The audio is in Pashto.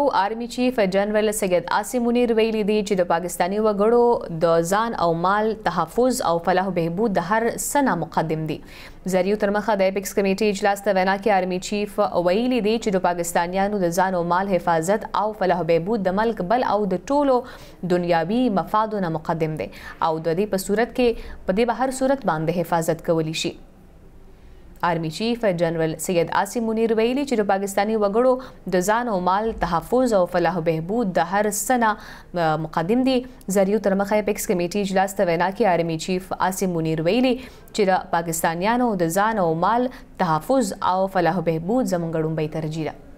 آرمي چیف جنرال سید عاصم منیر ویلي دی چې د پاکستانی وګړو د ځان او مال تحفظ او فلاح بهبود د هر سنه مقدم دی زریو تر مخه د اپیکس کمیټې اجلاس ته وینا کې آرمي چیف ویلي دی چې د پاکستانیانو د ځان او مال حفاظت او فلاح بهبود د ملک بل او د ټولو دنیاوي مفادو نه مقدم دی او د دې په صورت کې په دې بهر صورت باندې حفاظت کولی شي آرمي چیف جنرال سید عاصم منیر ویلي چې د پاکستاني وګړو د ځان او مال تحفظ او فلاح او بهبود د هر سنه مقدم دي زریو تر مخه پیکس کمیټې اجلاس ته وینا کې آرمي چیف عاصم منیر ویلي چې د پاکستانیانو د ځان او مال تحفظ او فلاح او بهبود زمونږ لومړی ترجیح ده